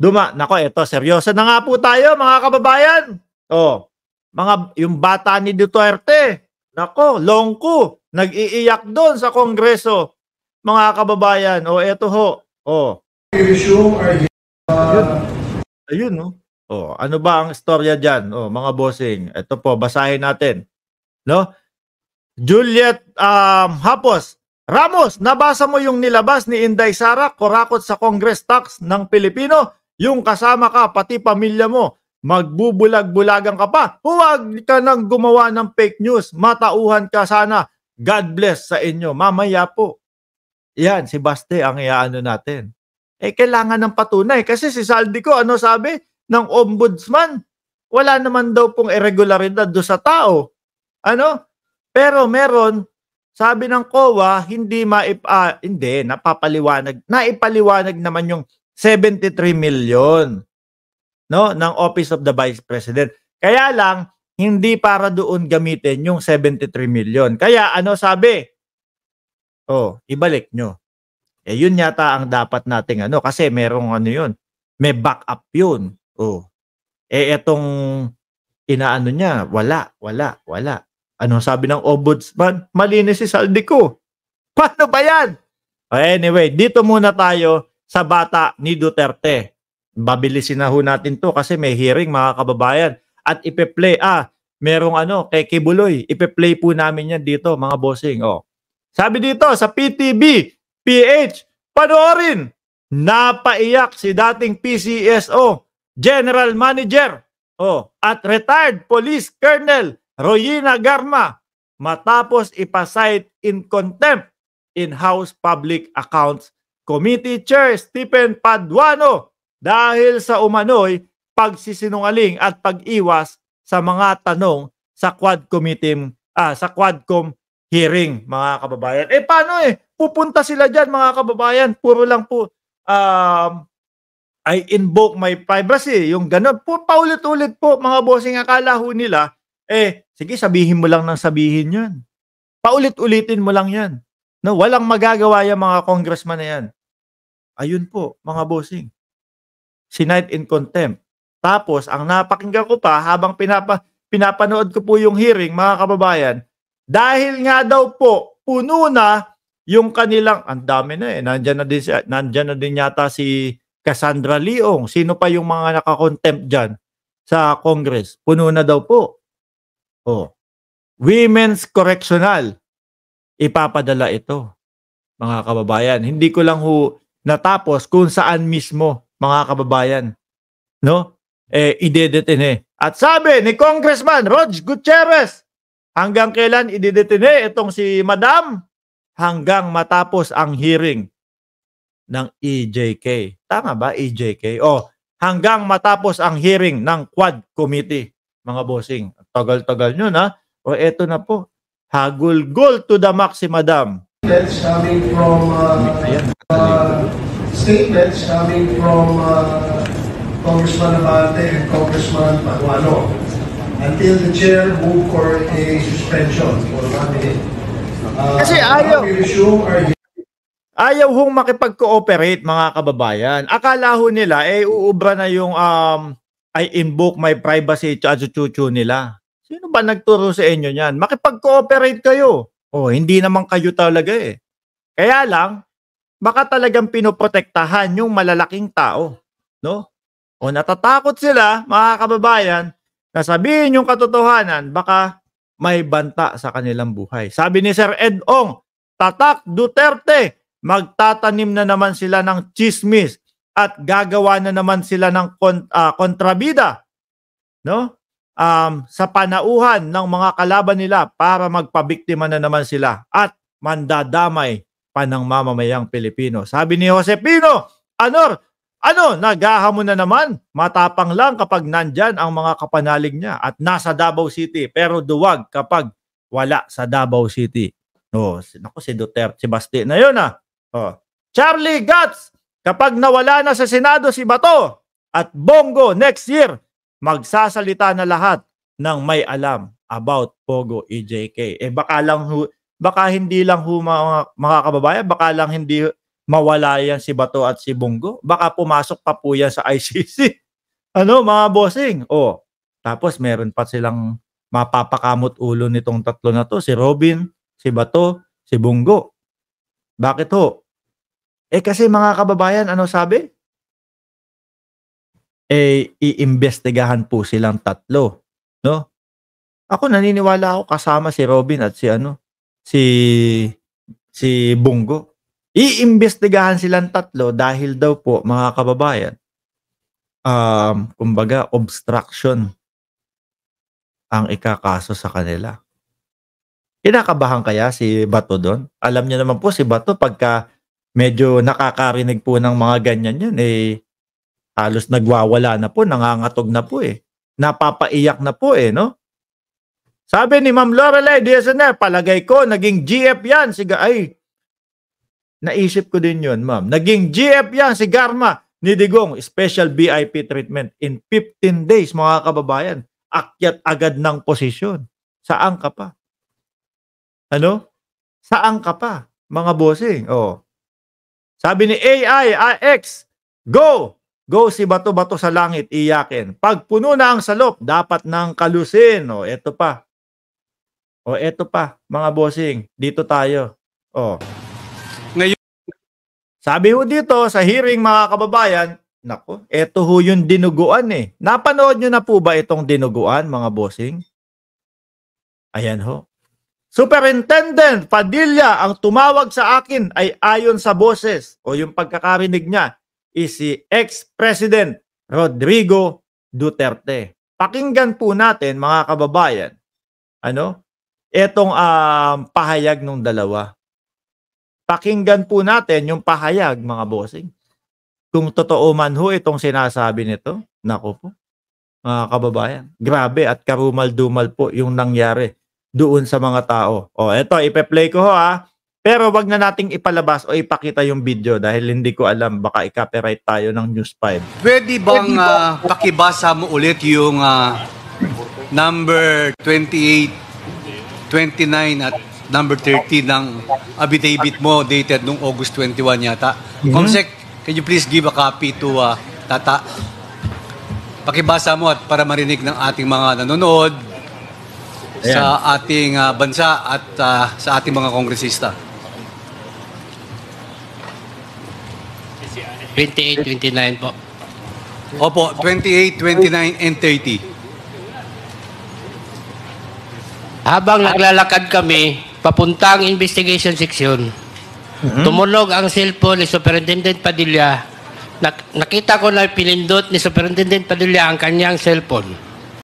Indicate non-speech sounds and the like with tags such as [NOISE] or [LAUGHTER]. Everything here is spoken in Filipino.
Duma, nako ito, seryoso na nga po tayo mga kababayan. Oh, mga yung bata ni Duterte. Nako, longko, nag-iiyak doon sa kongreso. Mga kababayan, oh ito ho. Oh. Ayun no. Oh, ano ba ang istorya diyan? Oh, mga bossing, ito po basahin natin. No? Juliet um, Hapos, Ramos, nabasa mo yung nilabas ni Inday Sara, kurakot sa Congress tax ng Pilipino yung kasama ka, pati pamilya mo, magbubulag-bulagan ka pa. Huwag ka nang gumawa ng fake news. Matauhan ka sana. God bless sa inyo. Mamaya po. Yan, si Baste ang iaano natin. Eh, kailangan ng patunay. Kasi si Saldi ko, ano sabi? Ng ombudsman. Wala naman daw pong irregularidad do sa tao. Ano? Pero meron, sabi ng COA, hindi maip, uh, hindi, napapaliwanag, naipaliwanag naman yung 73 million no ng Office of the Vice President. Kaya lang hindi para doon gamitin yung 73 million. Kaya ano sabi? Oh, ibalik nyo. Eh yun yata ang dapat nating ano kasi merong ano yun. May backup yun. Oh. Eh etong inaano niya, wala, wala, wala. Ano sabi ng ombudsman? Malinis si Saldi ko. [LAUGHS] Paano ba yan? Anyway, dito muna tayo sa bata ni Duterte. Babilisin na ho natin to kasi may hearing mga kababayan. At ipe-play, ah, merong ano, kay Kibuloy. Ipe-play po namin yan dito mga bossing. Oh. Sabi dito sa PTB, PH, panoorin. Napaiyak si dating PCSO, General Manager, oh, at retired Police Colonel Royina Garma matapos ipasite in contempt in House Public Accounts Committee Chair Stephen Paduano dahil sa umano'y pagsisinungaling at pag-iwas sa mga tanong sa Quad Committee ah, sa Quadcom hearing mga kababayan. Eh paano eh pupunta sila diyan mga kababayan? Puro lang po um, I invoke my privacy, yung ganun. Po paulit-ulit po mga bossing akala ho nila eh sige sabihin mo lang nang sabihin 'yon. Paulit-ulitin mo lang 'yan. No, walang magagawa yung mga congressman na 'yan. Ayun po, mga bossing. Sinight in contempt. Tapos, ang napakinggan ko pa habang pinapa, pinapanood ko po yung hearing, mga kababayan, dahil nga daw po, puno na yung kanilang, ang dami na eh, nandyan na din, nandyan na din yata si Cassandra Leong. Sino pa yung mga nakakontempt dyan sa Congress? Puno na daw po. Oh. Women's Correctional. Ipapadala ito mga kababayan. Hindi ko lang ho natapos kung saan mismo, mga kababayan. No? Eh, idedetene. Eh. At sabi ni Congressman Rog Gutierrez, hanggang kailan idedetene eh itong si Madam? Hanggang matapos ang hearing ng EJK. Tama ba, EJK? O, hanggang matapos ang hearing ng Quad Committee, mga bossing. Tagal-tagal niyo na. O, eto na po. Hagulgol to the max si Madam. That's coming from uh, uh, statements coming from uh, Congressman Abate and Congressman Manuano until the chair moved for a suspension for one minute. Uh, Kasi ayaw. Ayaw hong makipag-cooperate mga kababayan. Akala ho nila eh uubra na yung um, I invoke my privacy at chuchu nila. Sino ba nagturo sa inyo niyan? Makipag-cooperate kayo. Oh, hindi naman kayo talaga eh. Kaya lang, baka talagang pinoprotektahan yung malalaking tao, no? O natatakot sila, mga kababayan, na sabihin yung katotohanan, baka may banta sa kanilang buhay. Sabi ni Sir Ed Ong, Tatak Duterte, magtatanim na naman sila ng chismis at gagawa na naman sila ng kont- uh, ah, kontrabida, no? Um, sa panauhan ng mga kalaban nila para magpabiktima na naman sila at mandadamay ng mamamayang Pilipino. Sabi ni Jose Pino, Anor, ano, naghahamon na naman? Matapang lang kapag nandyan ang mga kapanalig niya at nasa Davao City. Pero duwag kapag wala sa Davao City. No, oh, nako si Duterte, si Basti na yun ah. Oh. Charlie Guts, kapag nawala na sa Senado si Bato at Bongo next year, magsasalita na lahat ng may alam about Pogo EJK. Eh baka lang baka hindi lang ho mga, mga kababayan, baka lang hindi mawala yan si Bato at si Bungo. Baka pumasok pa po yan sa ICC. [LAUGHS] Ano, mga bossing? Oh, tapos meron pa silang mapapakamot ulo nitong tatlo na to, si Robin, si Bato, si Bungo. Bakit ho? Eh kasi mga kababayan, ano sabi? Eh, iimbestigahan po silang tatlo. No? Ako naniniwala ako kasama si Robin at si ano, si si Bungo. Iimbestigahan silang tatlo dahil daw po mga kababayan um kumbaga obstruction ang ikakaso sa kanila. Kinakabahan kaya si Bato doon? Alam niya naman po si Bato pagka medyo nakakarinig po ng mga ganyan yun eh halos nagwawala na po, nangangatog na po eh. Napapaiyak na po eh, no? Sabi ni Ma'am Lorelei DSNR, palagay ko, naging GF yan. Si ay, naisip ko din yun, ma'am. Naging GF yan si Garma ni Digong. Special VIP treatment in 15 days, mga kababayan. Akyat agad ng posisyon. Saan ka pa? Ano? Saan ka pa, mga bossing? Oo. Sabi ni AI, AX, go! Go si bato-bato sa langit, iyakin. Pag puno na ang salop, dapat nang kalusin. O, eto pa, o eto pa, mga bossing, dito tayo. O. Ngayon, sabi ho dito sa hearing mga kababayan, nako, eto ho yung dinuguan eh. Napanood nyo na po ba itong dinuguan mga bossing? Ayan ho. Superintendent Padilla ang tumawag sa akin ay ayon sa boses o yung pagkakarinig niya is si ex-president Rodrigo Duterte. Pakinggan po natin mga kababayan. Ano? etong um, pahayag ng dalawa. Pakinggan po natin yung pahayag, mga bossing. Kung totoo man ho itong sinasabi nito, nako po, mga kababayan. Grabe at karumal-dumal po yung nangyari doon sa mga tao. O, eto, ipe-play ko ho ha. Pero wag na nating ipalabas o ipakita yung video dahil hindi ko alam baka i-copyright tayo ng News 5. Pwede bang uh, pakibasa mo ulit yung uh, number 28 29 at number 30 ng affidavit mo dated nung August 21 yata. Mm-hmm. Comsec, can you please give a copy to uh, Tata? Pakibasa mo at para marinig ng ating mga nanonood Ayan. sa ating uh, bansa at uh, sa ating mga kongresista. 28, 29 po. Opo, 28, 29, and 30. Habang naglalakad kami, papuntang investigation section, mm-hmm. tumunog ang cellphone ni Superintendent Padilla. Nak- nakita ko na pinindot ni Superintendent Padilla ang kanyang cellphone.